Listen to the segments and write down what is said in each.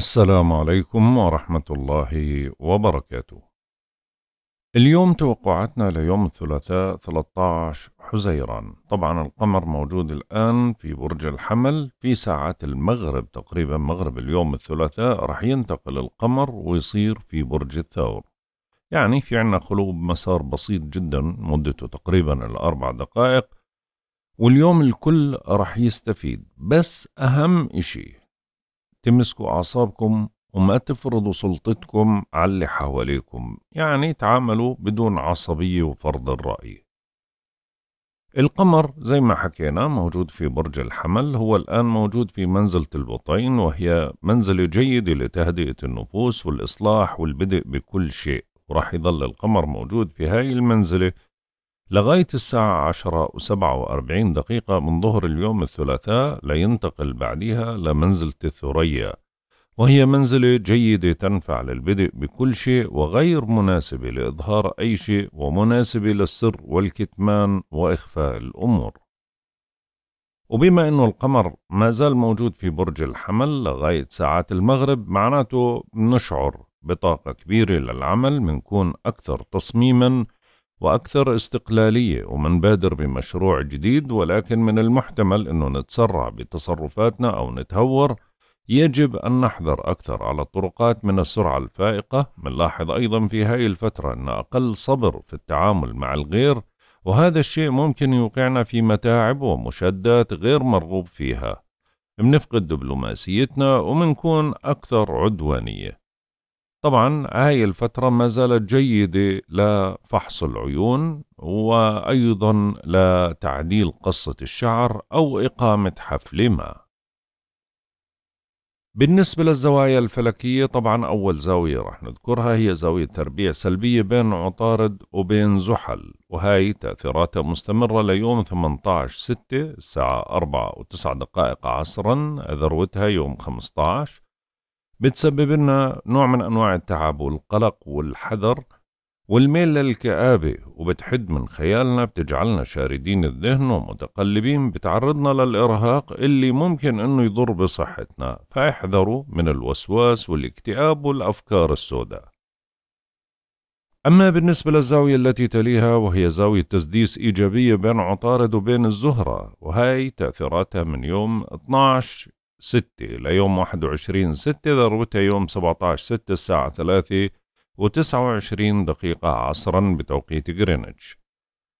السلام عليكم ورحمة الله وبركاته. اليوم توقعاتنا ليوم الثلاثاء 13 حزيران، طبعا القمر موجود الآن في برج الحمل في ساعات المغرب تقريبا مغرب اليوم الثلاثاء رح ينتقل القمر ويصير في برج الثور. يعني في عنا خلو مسار بسيط جدا مدته تقريبا الأربع دقائق واليوم الكل رح يستفيد بس أهم إشي تمسكوا أعصابكم وما تفرضوا سلطتكم على اللي حواليكم يعني تعاملوا بدون عصبية وفرض الرأي القمر زي ما حكينا موجود في برج الحمل هو الآن موجود في منزلة البطين وهي منزلة جيدة لتهدئة النفوس والإصلاح والبدء بكل شيء وراح يظل القمر موجود في هاي المنزلة لغاية الساعة عشرة وسبعة وأربعين دقيقة من ظهر اليوم الثلاثاء لينتقل بعدها لمنزلة الثريا وهي منزلة جيدة تنفع للبدء بكل شيء وغير مناسبة لإظهار أي شيء ومناسبة للسر والكتمان وإخفاء الأمور وبما أنه القمر ما زال موجود في برج الحمل لغاية ساعات المغرب معناته بنشعر بطاقة كبيرة للعمل منكون أكثر تصميما وأكثر استقلالية ومنبادر بمشروع جديد ولكن من المحتمل أنه نتسرع بتصرفاتنا أو نتهور يجب أن نحذر أكثر على الطرقات من السرعة الفائقة منلاحظ أيضا في هاي الفترة أن أقل صبر في التعامل مع الغير وهذا الشيء ممكن يوقعنا في متاعب ومشادات غير مرغوب فيها منفقد دبلوماسيتنا ومنكون أكثر عدوانية طبعا هاي الفترة ما زالت جيدة لفحص العيون وأيضا لتعديل قصة الشعر أو إقامة حفل ما بالنسبة للزوايا الفلكية طبعا أول زاوية رح نذكرها هي زاوية تربيع سلبية بين عطارد وبين زحل وهاي تأثيراتها مستمرة ليوم 18 ستة الساعة 4 و9 دقائق عصرا ذروتها يوم 15 بتسبب لنا نوع من أنواع التعب والقلق والحذر والميل للكآبة وبتحد من خيالنا بتجعلنا شاردين الذهن ومتقلبين بتعرضنا للإرهاق اللي ممكن أنه يضر بصحتنا فاحذروا من الوسواس والاكتئاب والأفكار السوداء أما بالنسبة للزاوية التي تليها وهي زاوية تسديس إيجابية بين عطارد وبين الزهرة وهي تأثيراتها من يوم 12 ستة ليوم واحد وعشرين ستة ذروتها يوم سبعة عشر ستة الساعة ثلاثة وتسعة وعشرين دقيقة عصرا بتوقيت غرينتش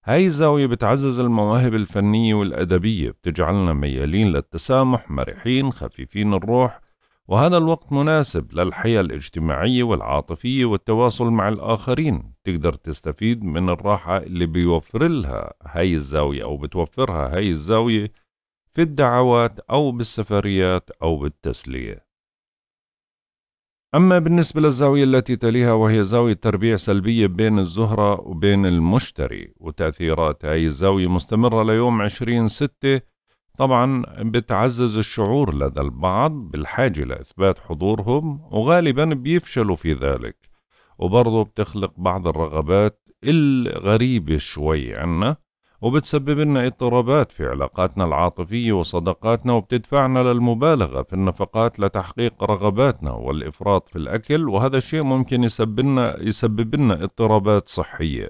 هاي الزاوية بتعزز المواهب الفنية والأدبية بتجعلنا ميالين للتسامح مرحين خفيفين الروح وهذا الوقت مناسب للحياة الاجتماعية والعاطفية والتواصل مع الآخرين تقدر تستفيد من الراحة اللي بيوفر لها هاي الزاوية أو بتوفرها هاي الزاوية في الدعوات أو بالسفريات أو بالتسلية. أما بالنسبة للزاوية التي تليها وهي زاوية تربيع سلبية بين الزهرة وبين المشتري وتأثيرات هاي الزاوية مستمرة ليوم عشرين ستة طبعا بتعزز الشعور لدى البعض بالحاجة لإثبات حضورهم وغالبا بيفشلوا في ذلك وبرضه بتخلق بعض الرغبات الغريبة شوي عنا وبتسبب لنا اضطرابات في علاقاتنا العاطفية وصداقاتنا وبتدفعنا للمبالغة في النفقات لتحقيق رغباتنا والإفراط في الأكل وهذا الشيء ممكن يسبب لنا, يسبب لنا اضطرابات صحية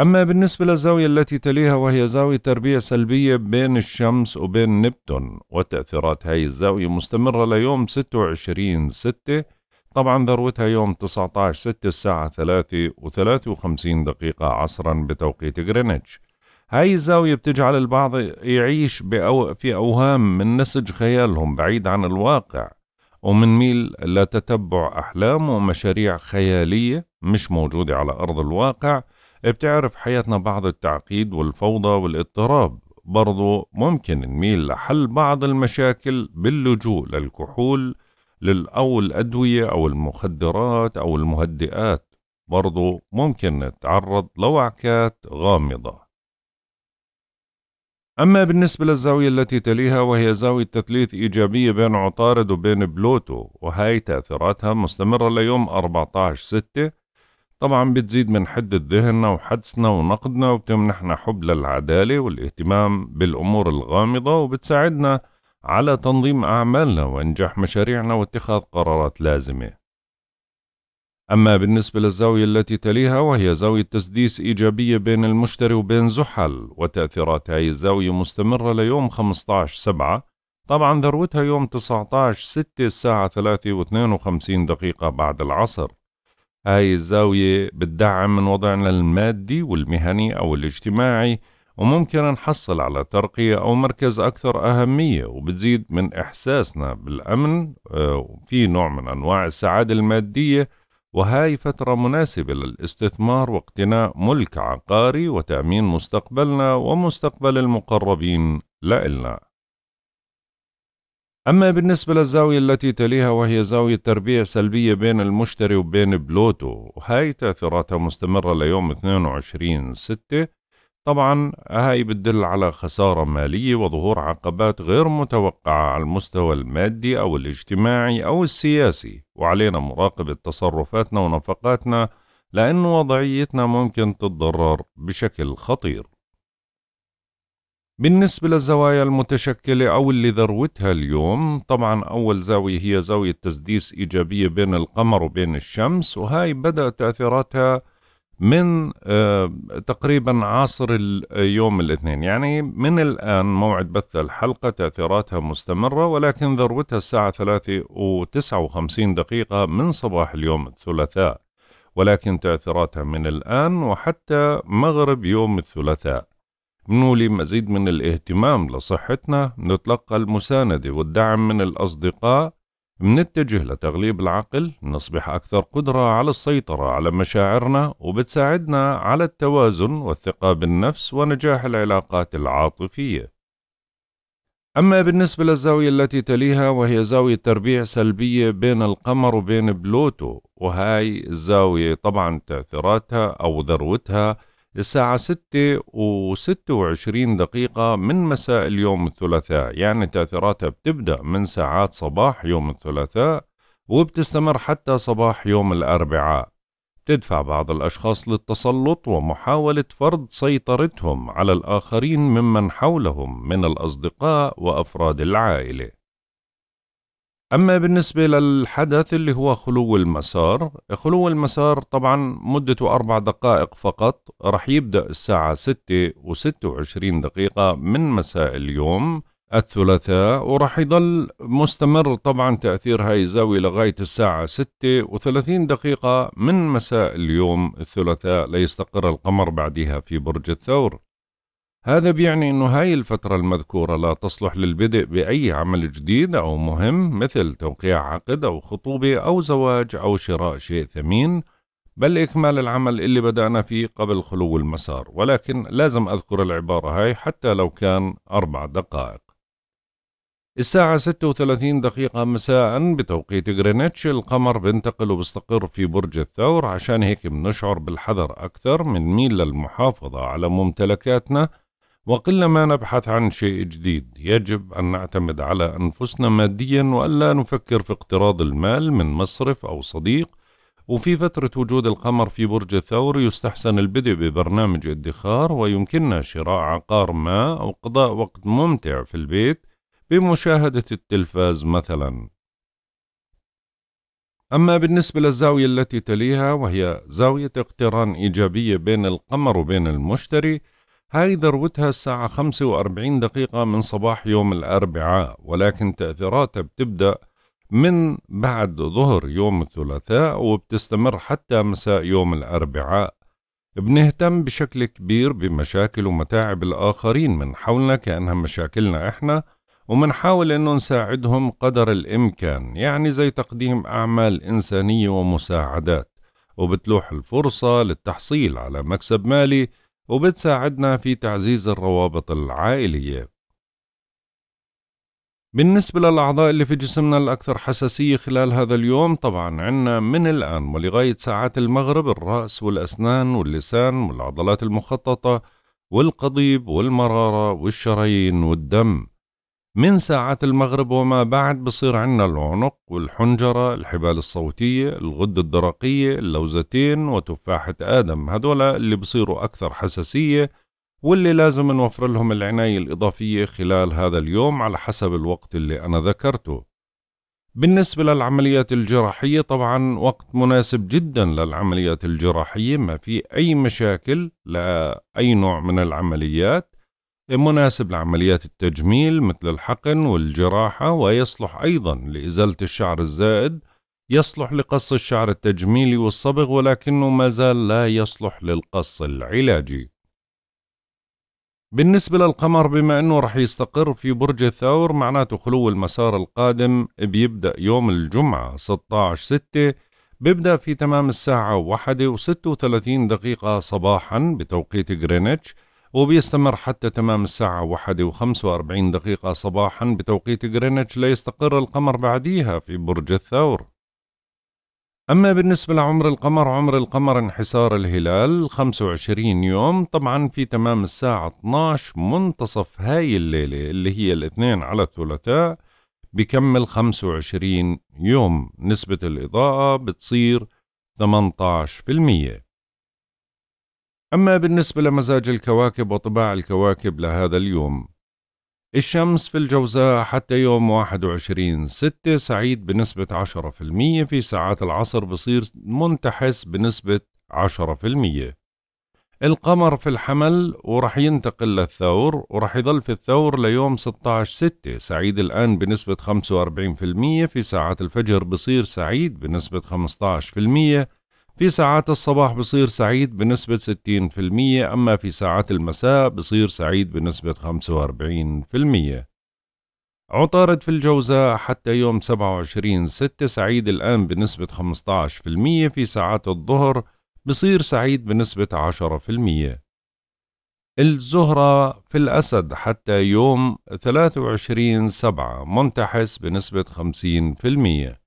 أما بالنسبة للزاوية التي تليها وهي زاوية تربية سلبية بين الشمس وبين نبتون وتأثيرات هاي الزاوية مستمرة ليوم 26 ستة طبعا ذروتها يوم 19 6 الساعة 3 و53 دقيقة عصرا بتوقيت غرينتش هاي الزاوية بتجعل البعض يعيش بأو في أوهام من نسج خيالهم بعيد عن الواقع ومنميل لتتبع أحلام ومشاريع خيالية مش موجودة على أرض الواقع بتعرف حياتنا بعض التعقيد والفوضى والاضطراب برضو ممكن نميل لحل بعض المشاكل باللجوء للكحول أو الأدوية أو المخدرات أو المهدئات برضو ممكن نتعرض لوعكات غامضة أما بالنسبة للزاوية التي تليها وهي زاوية تثليث إيجابية بين عطارد وبين بلوتو وهي تأثيراتها مستمرة ليوم 14/6 طبعا بتزيد من حدة ذهننا وحدسنا ونقدنا وبتمنحنا حب للعدالة والاهتمام بالأمور الغامضة وبتساعدنا على تنظيم أعمالنا وإنجاح مشاريعنا واتخاذ قرارات لازمة. أما بالنسبة للزاوية التي تليها وهي زاوية تسديس إيجابية بين المشتري وبين زحل وتأثيرات هاي الزاوية مستمرة ليوم 15/7 طبعا ذروتها يوم 19/6 الساعة 3 52 دقيقة بعد العصر هاي الزاوية بتدعم من وضعنا المادي والمهني أو الاجتماعي وممكن نحصل على ترقية أو مركز أكثر أهمية وبتزيد من إحساسنا بالأمن آه، في نوع من أنواع السعادة المادية وهاي فترة مناسبة للاستثمار واقتناء ملك عقاري وتأمين مستقبلنا ومستقبل المقربين لإلنا أما بالنسبة للزاوية التي تليها وهي زاوية تربيع سلبية بين المشتري وبين بلوتو وهاي تأثيراتها مستمرة ليوم 22 6 طبعا هاي بتدل على خسارة مالية وظهور عقبات غير متوقعة على المستوى المادي أو الاجتماعي أو السياسي وعلينا مراقبة تصرفاتنا ونفقاتنا لأن وضعيتنا ممكن تتضرر بشكل خطير بالنسبة للزوايا المتشكلة أو اللي ذروتها اليوم طبعا أول زاوية هي زاوية تسديس إيجابية بين القمر وبين الشمس وهاي بدأ تأثيراتها من آه، تقريبا عصر يوم الاثنين يعني من الآن موعد بث الحلقة تأثيراتها مستمرة ولكن ذروتها الساعة ثلاثة وتسعة وخمسين دقيقة من صباح اليوم الثلاثاء ولكن تأثيراتها من الآن وحتى مغرب يوم الثلاثاء نولي مزيد من الاهتمام لصحتنا نتلقى المساندة والدعم من الأصدقاء منتجه لتغليب العقل نصبح أكثر قدرة على السيطرة على مشاعرنا وبتساعدنا على التوازن والثقة بالنفس ونجاح العلاقات العاطفية أما بالنسبة للزاوية التي تليها وهي زاوية تربيع سلبية بين القمر وبين بلوتو وهاي الزاوية طبعا تأثيراتها أو ذروتها الساعة ستة و وعشرين دقيقة من مساء اليوم الثلاثاء يعني تأثيراتها بتبدأ من ساعات صباح يوم الثلاثاء وبتستمر حتى صباح يوم الأربعاء تدفع بعض الأشخاص للتسلط ومحاولة فرض سيطرتهم على الآخرين ممن حولهم من الأصدقاء وأفراد العائلة أما بالنسبة للحدث اللي هو خلو المسار خلو المسار طبعا مدته أربع دقائق فقط رح يبدأ الساعة ستة وستة وعشرين دقيقة من مساء اليوم الثلاثاء وراح يضل مستمر طبعا تأثير هاي الزاوية لغاية الساعة ستة وثلاثين دقيقة من مساء اليوم الثلاثاء ليستقر القمر بعدها في برج الثور هذا بيعني أنه هاي الفترة المذكورة لا تصلح للبدء بأي عمل جديد أو مهم مثل توقيع عقد أو خطوبة أو زواج أو شراء شيء ثمين بل إكمال العمل اللي بدأنا فيه قبل خلو المسار ولكن لازم أذكر العبارة هاي حتى لو كان أربع دقائق الساعة 36 دقيقة مساء بتوقيت غرينتش القمر بنتقل وبستقر في برج الثور عشان هيك بنشعر بالحذر أكثر من ميل للمحافظة على ممتلكاتنا وقلما نبحث عن شيء جديد يجب أن نعتمد على أنفسنا ماديا وألا نفكر في اقتراض المال من مصرف أو صديق وفي فترة وجود القمر في برج الثور يستحسن البدء ببرنامج ادخار ويمكننا شراء عقار ما أو قضاء وقت ممتع في البيت بمشاهدة التلفاز مثلا أما بالنسبة للزاوية التي تليها وهي زاوية اقتران إيجابية بين القمر وبين المشتري هاي ذروتها الساعة 45 دقيقة من صباح يوم الأربعاء ولكن تأثيراتها بتبدأ من بعد ظهر يوم الثلاثاء وبتستمر حتى مساء يوم الأربعاء بنهتم بشكل كبير بمشاكل ومتاعب الآخرين من حولنا كأنها مشاكلنا إحنا ومنحاول أنه نساعدهم قدر الإمكان يعني زي تقديم أعمال إنسانية ومساعدات وبتلوح الفرصة للتحصيل على مكسب مالي وبتساعدنا في تعزيز الروابط العائلية بالنسبة للأعضاء اللي في جسمنا الأكثر حساسية خلال هذا اليوم طبعا عنا من الآن ولغاية ساعات المغرب الرأس والأسنان واللسان والعضلات المخططة والقضيب والمرارة والشرايين والدم من ساعة المغرب وما بعد بصير عنا العنق والحنجرة الحبال الصوتية الغدة الدرقية اللوزتين وتفاحة آدم هدول اللي بصيروا أكثر حساسية واللي لازم نوفر لهم العناية الإضافية خلال هذا اليوم على حسب الوقت اللي أنا ذكرته بالنسبة للعمليات الجراحية طبعا وقت مناسب جدا للعمليات الجراحية ما في أي مشاكل لأي نوع من العمليات مناسب لعمليات التجميل مثل الحقن والجراحة ويصلح أيضا لإزالة الشعر الزائد يصلح لقص الشعر التجميلي والصبغ ولكنه ما زال لا يصلح للقص العلاجي بالنسبة للقمر بما أنه رح يستقر في برج الثور معناته خلو المسار القادم بيبدأ يوم الجمعة 16 6 بيبدأ في تمام الساعة 1 و36 دقيقة صباحا بتوقيت غرينتش وبيستمر حتى تمام الساعة واحدة وأربعين دقيقة صباحا بتوقيت غرينتش ليستقر القمر بعديها في برج الثور أما بالنسبة لعمر القمر عمر القمر انحسار الهلال 25 يوم طبعا في تمام الساعة 12 منتصف هاي الليلة اللي هي الاثنين على الثلاثاء بكمل 25 يوم نسبة الإضاءة بتصير 18% أما بالنسبة لمزاج الكواكب وطباع الكواكب لهذا اليوم الشمس في الجوزاء حتى يوم 21 ستة سعيد بنسبة 10% في ساعات العصر بصير منتحس بنسبة 10% القمر في الحمل ورح ينتقل للثور ورح يظل في الثور ليوم 16 ستة سعيد الآن بنسبة 45% في ساعات الفجر بصير سعيد بنسبة في ساعات الصباح بصير سعيد بنسبة 60% أما في ساعات المساء بصير سعيد بنسبة 45% عطارد في الجوزاء حتى يوم 27 ستة سعيد الآن بنسبة 15% في ساعات الظهر بصير سعيد بنسبة 10% الزهرة في الأسد حتى يوم 23 سبعة منتحس بنسبة 50%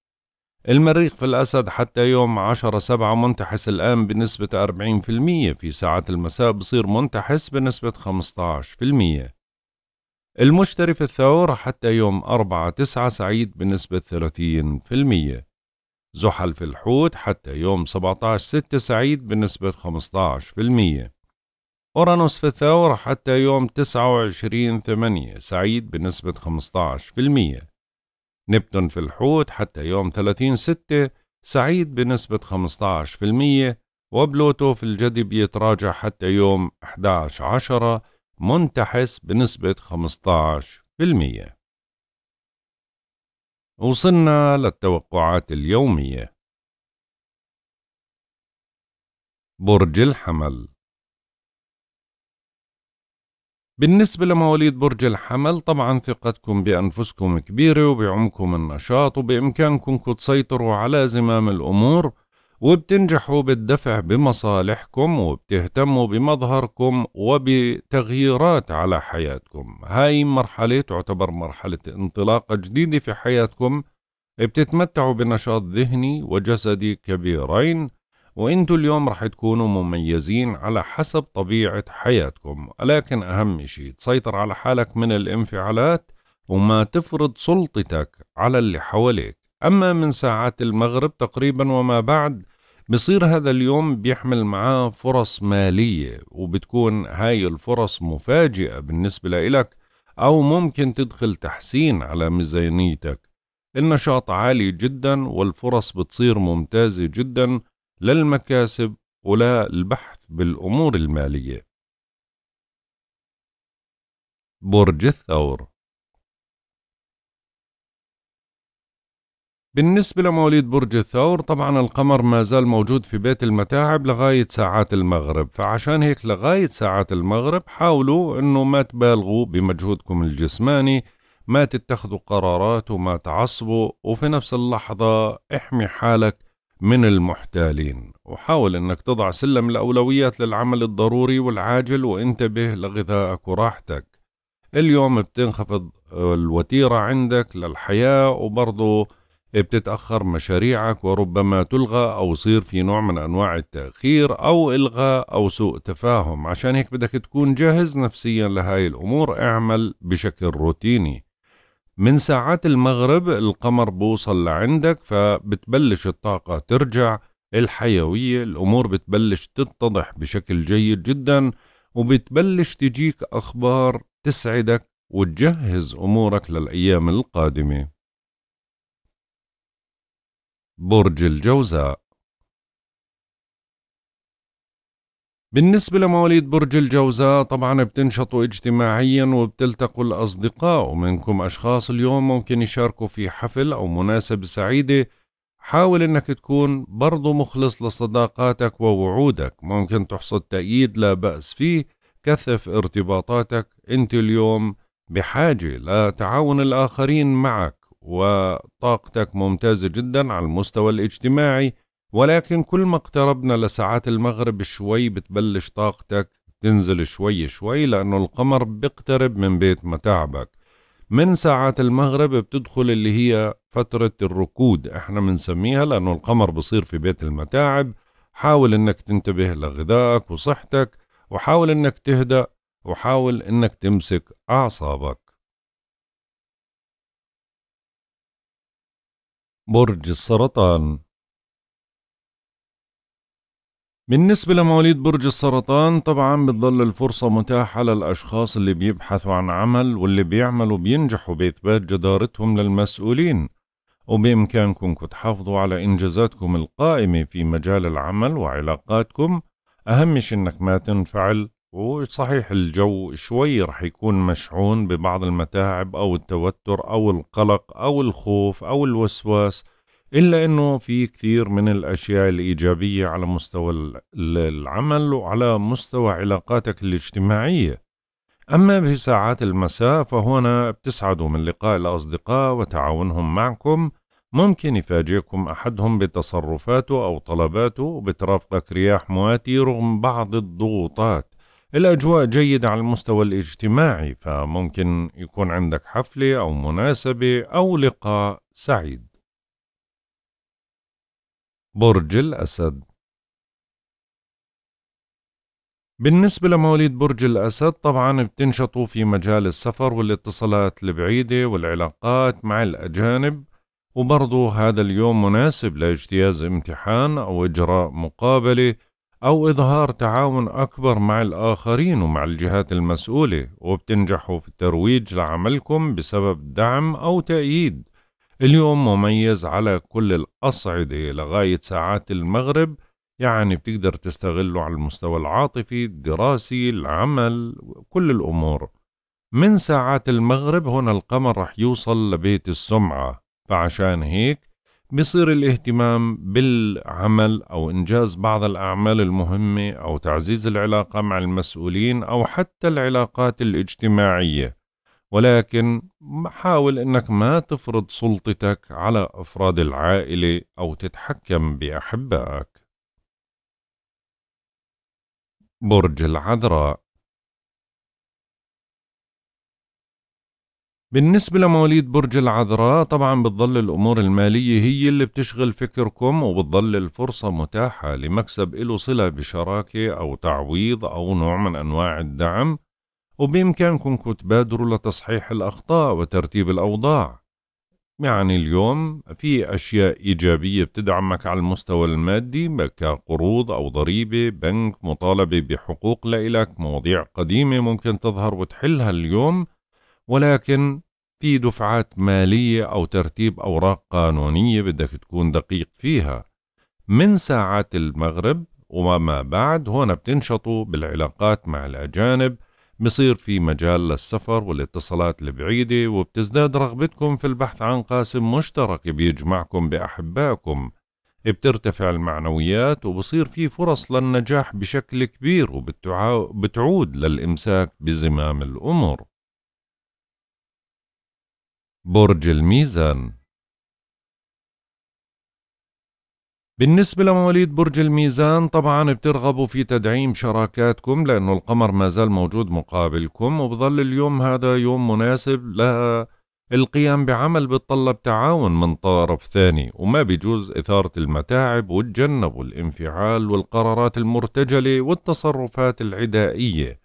المريخ في الأسد حتى يوم عشرة سبعة منتحس الآن بنسبة أربعين في المية في ساعة المساء بصير منتحس بنسبة خمسة في المية المشتري في الثور حتى يوم أربعة تسعة سعيد بنسبة ثلاثين في المية زحل في الحوت حتى يوم سبعة ستة سعيد بنسبة خمسة في المية أورانوس في الثور حتى يوم تسعة وعشرين ثمانية سعيد بنسبة خمسة في المية نبتون في الحوت حتى يوم 30 ستة سعيد بنسبة 15% وبلوتو في الجدي يتراجع حتى يوم 11 عشرة منتحس بنسبة 15% وصلنا للتوقعات اليومية برج الحمل بالنسبة لمواليد برج الحمل طبعا ثقتكم بأنفسكم كبيرة وبعمكم النشاط وبإمكانكم تسيطروا على زمام الأمور وبتنجحوا بالدفع بمصالحكم وبتهتموا بمظهركم وبتغييرات على حياتكم هاي مرحلة تعتبر مرحلة انطلاقة جديدة في حياتكم بتتمتعوا بنشاط ذهني وجسدي كبيرين وانتوا اليوم رح تكونوا مميزين على حسب طبيعة حياتكم ولكن أهم شيء تسيطر على حالك من الانفعالات وما تفرض سلطتك على اللي حواليك أما من ساعات المغرب تقريبا وما بعد بصير هذا اليوم بيحمل معاه فرص مالية وبتكون هاي الفرص مفاجئة بالنسبة لإلك أو ممكن تدخل تحسين على ميزانيتك النشاط عالي جدا والفرص بتصير ممتازة جدا لا المكاسب ولا البحث بالأمور المالية برج الثور بالنسبة لمواليد برج الثور طبعا القمر ما زال موجود في بيت المتاعب لغاية ساعات المغرب فعشان هيك لغاية ساعات المغرب حاولوا انه ما تبالغوا بمجهودكم الجسماني ما تتخذوا قرارات وما تعصبوا وفي نفس اللحظة احمي حالك من المحتالين وحاول أنك تضع سلم الأولويات للعمل الضروري والعاجل وانتبه لغذائك وراحتك اليوم بتنخفض الوتيرة عندك للحياة وبرضه بتتأخر مشاريعك وربما تلغى أو يصير في نوع من أنواع التأخير أو إلغاء أو سوء تفاهم عشان هيك بدك تكون جاهز نفسيا لهاي الأمور اعمل بشكل روتيني من ساعات المغرب القمر بوصل لعندك فبتبلش الطاقة ترجع الحيوية الأمور بتبلش تتضح بشكل جيد جدا وبتبلش تجيك أخبار تسعدك وتجهز أمورك للأيام القادمة برج الجوزاء بالنسبة لمواليد برج الجوزاء طبعا بتنشطوا اجتماعيا وبتلتقوا الأصدقاء ومنكم أشخاص اليوم ممكن يشاركوا في حفل أو مناسبة سعيدة حاول أنك تكون برضو مخلص لصداقاتك ووعودك ممكن تحصد تأييد لا بأس فيه كثف ارتباطاتك أنت اليوم بحاجة لتعاون الآخرين معك وطاقتك ممتازة جدا على المستوى الاجتماعي ولكن كل ما اقتربنا لساعات المغرب شوي بتبلش طاقتك تنزل شوي شوي لأنه القمر بيقترب من بيت متاعبك من ساعات المغرب بتدخل اللي هي فترة الركود احنا بنسميها لأنه القمر بصير في بيت المتاعب حاول انك تنتبه لغذائك وصحتك وحاول انك تهدأ وحاول انك تمسك أعصابك برج السرطان بالنسبة لمواليد برج السرطان طبعا بتظل الفرصة متاحة للأشخاص اللي بيبحثوا عن عمل واللي بيعملوا بينجحوا بإثبات جدارتهم للمسؤولين وبإمكانكم تحافظوا على إنجازاتكم القائمة في مجال العمل وعلاقاتكم أهم شي إنك ما تنفعل وصحيح الجو شوي رح يكون مشحون ببعض المتاعب أو التوتر أو القلق أو الخوف أو الوسواس إلا أنه في كثير من الأشياء الإيجابية على مستوى العمل وعلى مستوى علاقاتك الاجتماعية أما في ساعات المساء فهنا بتسعدوا من لقاء الأصدقاء وتعاونهم معكم ممكن يفاجئكم أحدهم بتصرفاته أو طلباته وبترافقك رياح مواتي رغم بعض الضغوطات الأجواء جيدة على المستوى الاجتماعي فممكن يكون عندك حفلة أو مناسبة أو لقاء سعيد برج الأسد بالنسبة لمواليد برج الأسد طبعا بتنشطوا في مجال السفر والاتصالات البعيدة والعلاقات مع الأجانب وبرضو هذا اليوم مناسب لاجتياز امتحان أو إجراء مقابلة أو إظهار تعاون أكبر مع الآخرين ومع الجهات المسؤولة وبتنجحوا في الترويج لعملكم بسبب دعم أو تأييد اليوم مميز على كل الأصعدة لغاية ساعات المغرب يعني بتقدر تستغله على المستوى العاطفي الدراسي العمل كل الأمور من ساعات المغرب هنا القمر رح يوصل لبيت السمعة فعشان هيك بصير الاهتمام بالعمل أو إنجاز بعض الأعمال المهمة أو تعزيز العلاقة مع المسؤولين أو حتى العلاقات الاجتماعية ولكن حاول أنك ما تفرض سلطتك على أفراد العائلة أو تتحكم بأحبائك برج العذراء بالنسبة لمواليد برج العذراء طبعا بتضل الأمور المالية هي اللي بتشغل فكركم وبتضل الفرصة متاحة لمكسب إله صلة بشراكة أو تعويض أو نوع من أنواع الدعم وبإمكانكم تبادروا لتصحيح الأخطاء وترتيب الأوضاع يعني اليوم في أشياء إيجابية بتدعمك على المستوى المادي كقروض أو ضريبة بنك مطالبة بحقوق لإلك مواضيع قديمة ممكن تظهر وتحلها اليوم ولكن في دفعات مالية أو ترتيب أوراق قانونية بدك تكون دقيق فيها من ساعات المغرب وما بعد هون بتنشطوا بالعلاقات مع الأجانب بصير في مجال للسفر والاتصالات البعيدة وبتزداد رغبتكم في البحث عن قاسم مشترك بيجمعكم بأحبائكم بترتفع المعنويات وبصير في فرص للنجاح بشكل كبير وبتعود للإمساك بزمام الأمور برج الميزان بالنسبة لمواليد برج الميزان طبعا بترغبوا في تدعيم شراكاتكم لأنه القمر ما زال موجود مقابلكم وبظل اليوم هذا يوم مناسب للقيام بعمل بتطلب تعاون من طرف ثاني وما بيجوز إثارة المتاعب وتجنبوا الانفعال والقرارات المرتجلة والتصرفات العدائية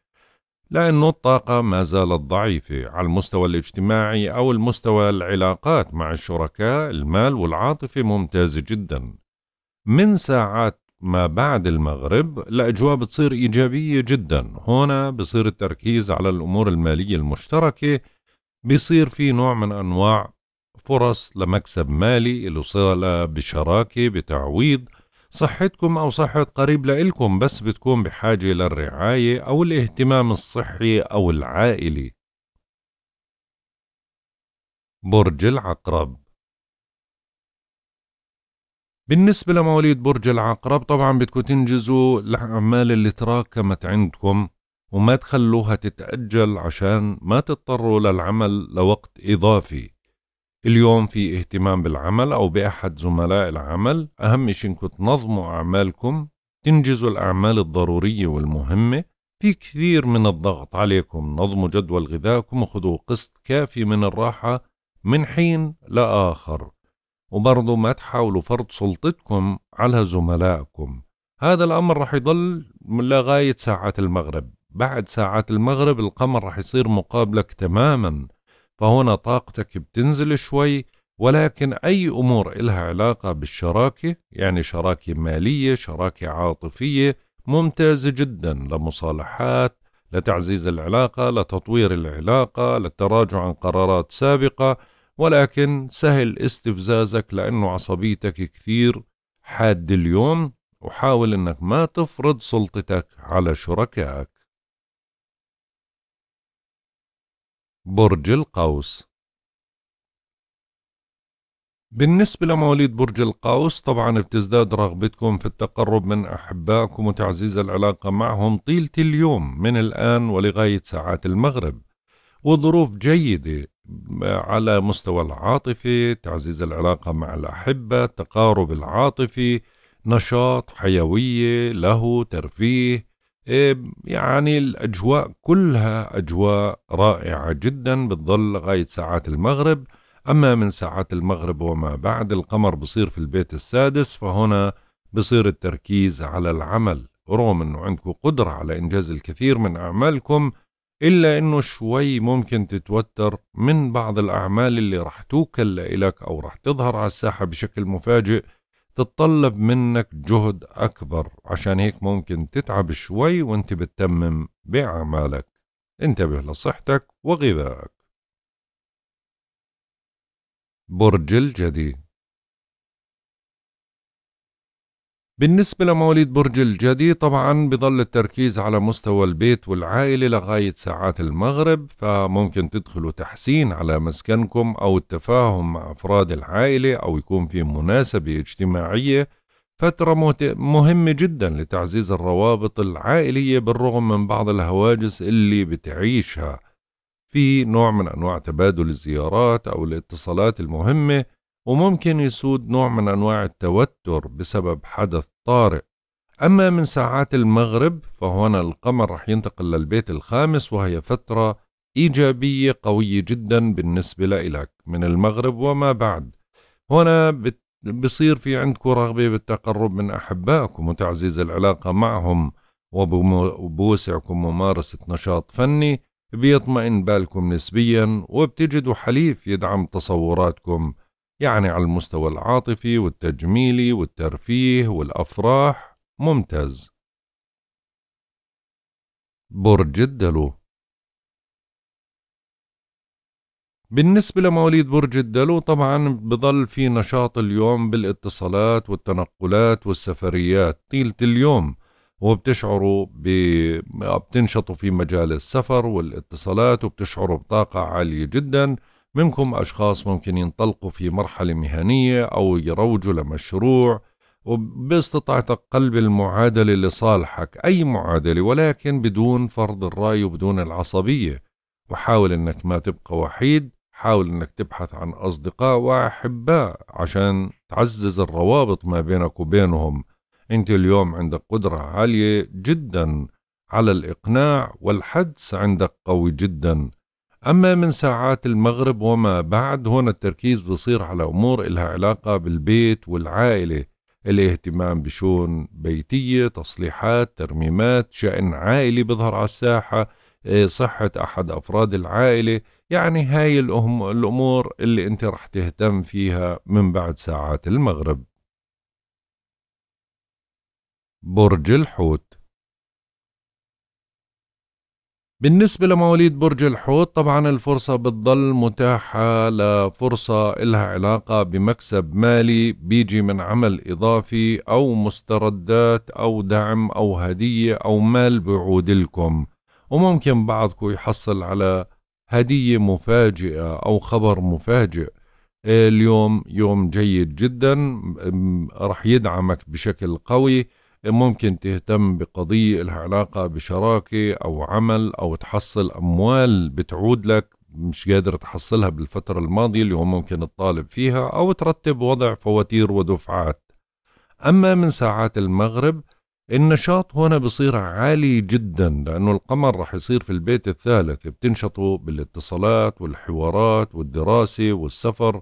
لأنه الطاقة ما زالت ضعيفة على المستوى الاجتماعي أو المستوى العلاقات مع الشركاء المال والعاطفة ممتازة جداً من ساعات ما بعد المغرب الأجواء بتصير إيجابية جدا هنا بصير التركيز على الأمور المالية المشتركة بصير في نوع من أنواع فرص لمكسب مالي الوصول صلة بشراكة بتعويض صحتكم أو صحة قريب لإلكم بس بتكون بحاجة للرعاية أو الاهتمام الصحي أو العائلي برج العقرب بالنسبة لمواليد برج العقرب طبعا بدكم تنجزوا الأعمال اللي تراكمت عندكم وما تخلوها تتأجل عشان ما تضطروا للعمل لوقت إضافي اليوم في اهتمام بالعمل أو بأحد زملاء العمل أهم شيء إنكم تنظموا أعمالكم تنجزوا الأعمال الضرورية والمهمة في كثير من الضغط عليكم نظموا جدول غذائكم وخذوا قسط كافي من الراحة من حين لآخر وبرضه ما تحاولوا فرض سلطتكم على زملائكم هذا الأمر رح يضل لغاية ساعات المغرب بعد ساعات المغرب القمر رح يصير مقابلك تماما فهنا طاقتك بتنزل شوي ولكن أي أمور إلها علاقة بالشراكة يعني شراكة مالية شراكة عاطفية ممتازة جدا لمصالحات لتعزيز العلاقة لتطوير العلاقة للتراجع عن قرارات سابقة ولكن سهل استفزازك لأنه عصبيتك كثير حاد اليوم وحاول أنك ما تفرض سلطتك على شركائك برج القوس بالنسبة لمواليد برج القوس طبعا بتزداد رغبتكم في التقرب من أحبائكم وتعزيز العلاقة معهم طيلة اليوم من الآن ولغاية ساعات المغرب وظروف جيدة على مستوى العاطفة تعزيز العلاقة مع الأحبة التقارب العاطفي نشاط حيوية له ترفيه إيه، يعني الأجواء كلها أجواء رائعة جدا بتضل لغاية ساعات المغرب أما من ساعات المغرب وما بعد القمر بصير في البيت السادس فهنا بصير التركيز على العمل رغم أنه عندكم قدرة على إنجاز الكثير من أعمالكم إلا إنه شوي ممكن تتوتر من بعض الأعمال اللي رح توكل لإلك أو رح تظهر على الساحة بشكل مفاجئ تتطلب منك جهد أكبر عشان هيك ممكن تتعب شوي وانت بتتمم بأعمالك انتبه لصحتك وغذائك برج الجدي بالنسبة لمواليد برج الجدي طبعا بضل التركيز على مستوى البيت والعائلة لغاية ساعات المغرب فممكن تدخلوا تحسين على مسكنكم أو التفاهم مع أفراد العائلة أو يكون في مناسبة اجتماعية فترة مهمة جدا لتعزيز الروابط العائلية بالرغم من بعض الهواجس اللي بتعيشها في نوع من أنواع تبادل الزيارات أو الاتصالات المهمة وممكن يسود نوع من أنواع التوتر بسبب حدث طارئ أما من ساعات المغرب فهنا القمر رح ينتقل للبيت الخامس وهي فترة إيجابية قوية جدا بالنسبة لإلك من المغرب وما بعد هنا بت بصير في عندكم رغبة بالتقرب من أحبائكم وتعزيز العلاقة معهم وبوسعكم ممارسة نشاط فني بيطمئن بالكم نسبيا وبتجدوا حليف يدعم تصوراتكم يعني على المستوى العاطفي والتجميلي والترفيه والأفراح ممتاز برج الدلو بالنسبة لمواليد برج الدلو طبعا بظل في نشاط اليوم بالاتصالات والتنقلات والسفريات طيلة اليوم وبتشعروا ب... بتنشطوا في مجال السفر والاتصالات وبتشعروا بطاقة عالية جدا منكم أشخاص ممكن ينطلقوا في مرحلة مهنية أو يروجوا لمشروع وباستطاعتك قلب المعادلة لصالحك أي معادلة ولكن بدون فرض الرأي وبدون العصبية وحاول أنك ما تبقى وحيد حاول أنك تبحث عن أصدقاء وأحباء عشان تعزز الروابط ما بينك وبينهم أنت اليوم عندك قدرة عالية جدا على الإقناع والحدس عندك قوي جدا أما من ساعات المغرب وما بعد هنا التركيز بصير على أمور إلها علاقة بالبيت والعائلة الاهتمام بشؤون بيتية تصليحات ترميمات شأن عائلي بظهر على الساحة آه، صحة أحد أفراد العائلة يعني هاي الأمور اللي أنت رح تهتم فيها من بعد ساعات المغرب برج الحوت بالنسبة لمواليد برج الحوت طبعا الفرصة بتضل متاحة لفرصة إلها علاقة بمكسب مالي بيجي من عمل إضافي أو مستردات أو دعم أو هدية أو مال بيعود لكم وممكن بعضكم يحصل على هدية مفاجئة أو خبر مفاجئ اليوم يوم جيد جدا رح يدعمك بشكل قوي ممكن تهتم بقضية لها علاقة بشراكة أو عمل أو تحصل أموال بتعود لك مش قادر تحصلها بالفترة الماضية اللي هو ممكن تطالب فيها أو ترتب وضع فواتير ودفعات أما من ساعات المغرب النشاط هنا بصير عالي جدا لأنه القمر رح يصير في البيت الثالث بتنشطوا بالاتصالات والحوارات والدراسة والسفر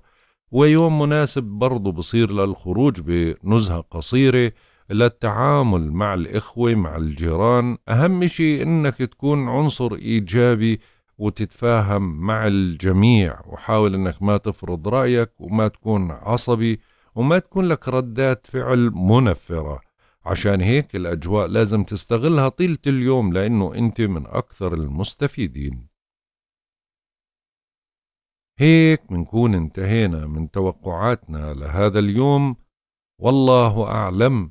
ويوم مناسب برضه بصير للخروج بنزهة قصيرة للتعامل مع الإخوة مع الجيران أهم شيء إنك تكون عنصر إيجابي وتتفاهم مع الجميع وحاول إنك ما تفرض رأيك وما تكون عصبي وما تكون لك ردات فعل منفرة عشان هيك الأجواء لازم تستغلها طيلة اليوم لأنه أنت من أكثر المستفيدين هيك منكون انتهينا من توقعاتنا لهذا اليوم والله أعلم